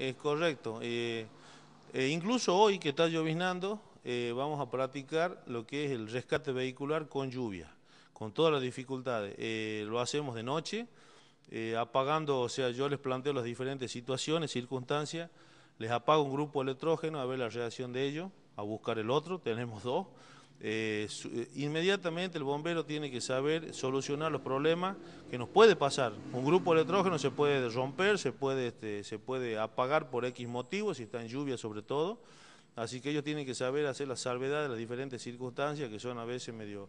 Es correcto. Eh, eh, incluso hoy que está lloviznando, eh, vamos a practicar lo que es el rescate vehicular con lluvia, con todas las dificultades. lo hacemos de noche, apagando, o sea, yo les planteo las diferentes situaciones, circunstancias, les apago un grupo electrógeno a ver la reacción de ellos, a buscar el otro, tenemos dos. Eh, eh, inmediatamente el bombero tiene que saber solucionar los problemas que nos puede pasar. Un grupo electrógeno se puede romper, se puede, este, se puede apagar por X motivos, si está en lluvia sobre todo. Así que ellos tienen que saber hacer la salvedad de las diferentes circunstancias que son a veces medio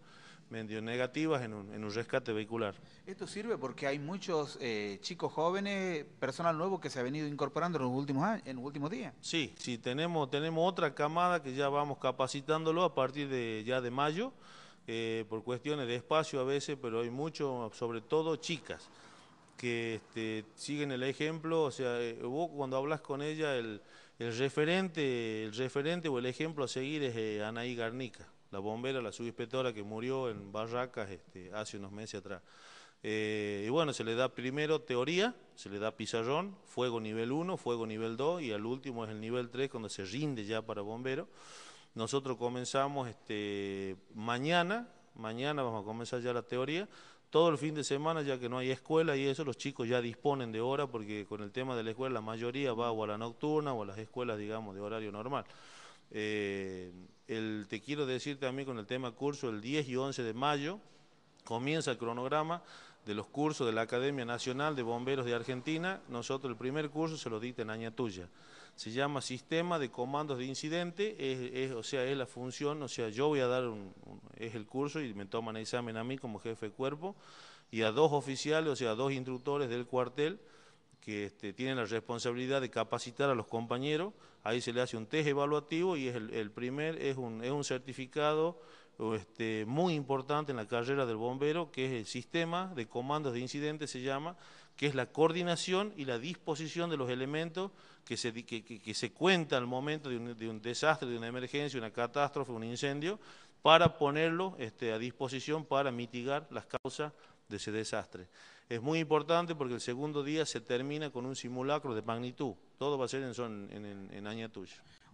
medio negativas en un, rescate vehicular. Esto sirve porque hay muchos eh, chicos jóvenes, personal nuevo que se ha venido incorporando en los últimos en los últimos días. Sí, sí, tenemos, tenemos otra camada que ya vamos capacitándolo a partir de ya de mayo, eh, por cuestiones de espacio a veces, pero hay mucho, sobre todo chicas, que este, siguen el ejemplo, o sea, eh, vos cuando hablas con ella, el, el referente, el referente o el ejemplo a seguir es Anaí Garnica la bombera, la subinspectora que murió en Barracas este, hace unos meses atrás. Eh, y bueno, se le da primero teoría, se le da pizarrón, fuego nivel 1, fuego nivel 2 y al último es el nivel 3 cuando se rinde ya para bombero. Nosotros comenzamos este, mañana, mañana vamos a comenzar ya la teoría, todo el fin de semana, ya que no hay escuela y eso, los chicos ya disponen de hora, porque con el tema de la escuela la mayoría va o a la nocturna o a las escuelas, digamos, de horario normal. Eh, te quiero decir también con el tema curso, el 10 y 11 de mayo comienza el cronograma de los cursos de la Academia Nacional de Bomberos de Argentina. Nosotros el primer curso se lo dicta en tuya. Se llama Sistema de Comandos de Incidente, o sea, es la función, o sea, yo voy a dar, un, es el curso y me toman examen a mí como jefe de cuerpo y a dos oficiales, o sea, a dos instructores del cuartel que este, tienen la responsabilidad de capacitar a los compañeros. Ahí se le hace un test evaluativo y es el, primer es un, certificado este, muy importante en la carrera del bombero, que es el sistema de comandos de incidentes, se llama, que es la coordinación y la disposición de los elementos que se, que, se cuenta al momento de un, desastre, de una emergencia, una catástrofe, un incendio, para ponerlo este, a disposición para mitigar las causas de ese desastre. Es muy importante porque el segundo día se termina con un simulacro de magnitud. Todo va a ser en, son, en, en,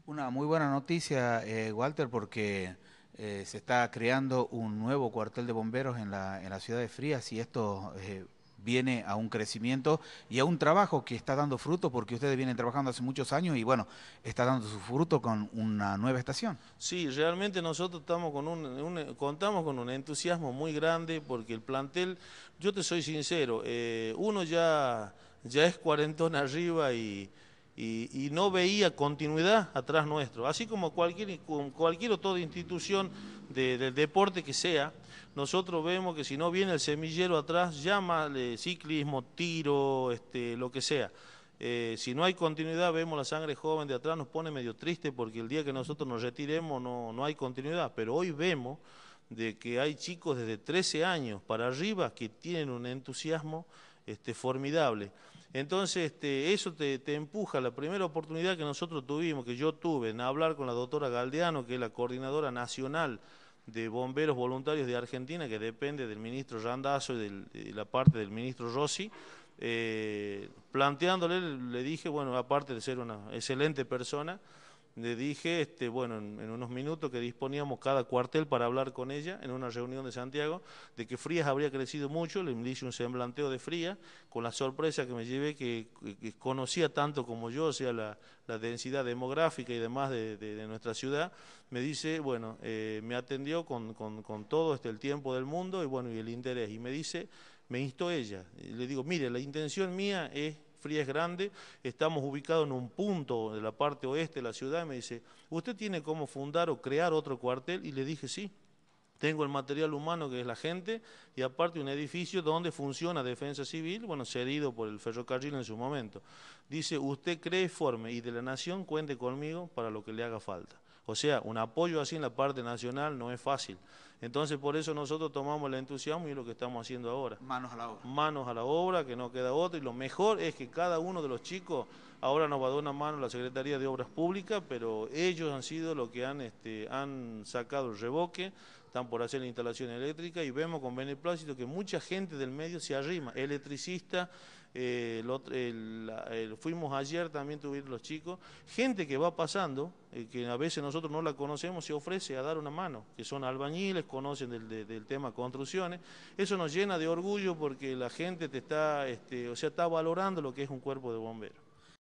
Una muy buena noticia, eh, Walter, porque eh, se está creando un nuevo cuartel de bomberos en la, en la ciudad de Frías y esto... Eh, viene a un crecimiento y a un trabajo que está dando fruto, porque ustedes vienen trabajando hace muchos años y bueno, está dando su fruto con una nueva estación. Sí, realmente nosotros estamos con un, contamos con un entusiasmo muy grande porque el plantel, yo te soy sincero, eh, uno ya, ya es cuarentón arriba y y, no veía continuidad atrás nuestro. Así como cualquier, cualquier otra institución del deporte que sea, nosotros vemos que si no viene el semillero atrás, llámale ciclismo, tiro, este, lo que sea. Eh, si no hay continuidad, vemos la sangre joven de atrás, nos pone medio triste porque el día que nosotros nos retiremos no, no hay continuidad, pero hoy vemos de que hay chicos desde 13 años para arriba que tienen un entusiasmo este, formidable. Entonces, este, eso te, empuja. La primera oportunidad que nosotros tuvimos, que yo tuve, en hablar con la doctora Galdeano, que es la coordinadora nacional de bomberos voluntarios de Argentina, que depende del ministro Randazzo y de la parte del ministro Rossi, eh, planteándole, le dije, bueno, aparte de ser una excelente persona, le dije, este, bueno, en, unos minutos que disponíamos cada cuartel para hablar con ella en una reunión de Santiago, de que Frías habría crecido mucho, le hice un semblanteo de Frías, con la sorpresa que me llevé que, conocía tanto como yo, o sea, la, densidad demográfica y demás de, nuestra ciudad, me dice, bueno, eh, me atendió con, todo este, el tiempo del mundo y bueno, y el interés, y me dice, me instó ella, y le digo, mire, la intención mía es Frías Grande, estamos ubicados en un punto de la parte oeste de la ciudad, y me dice, ¿usted tiene cómo fundar o crear otro cuartel? Y le dije, sí. Tengo el material humano que es la gente y aparte un edificio donde funciona defensa civil, bueno, cedido por el ferrocarril en su momento. Dice, usted cree, forme y de la nación cuente conmigo para lo que le haga falta. O sea, un apoyo así en la parte nacional no es fácil. Entonces, por eso nosotros tomamos el entusiasmo y es lo que estamos haciendo ahora. Manos a la obra. Manos a la obra, que no queda otro. Y lo mejor es que cada uno de los chicos, ahora nos va a dar una mano la Secretaría de Obras Públicas, pero ellos han sido los que han, este, han sacado el revoque, están por hacer la instalación eléctrica y vemos con beneplácito que mucha gente del medio se arrima, electricista, eh, fuimos ayer también tuvimos los chicos, gente que va pasando, eh, que a veces nosotros no la conocemos, se ofrece a dar una mano, que son albañiles, conocen del, tema construcciones, eso nos llena de orgullo porque la gente te está, este, o sea, está valorando lo que es un cuerpo de bomberos.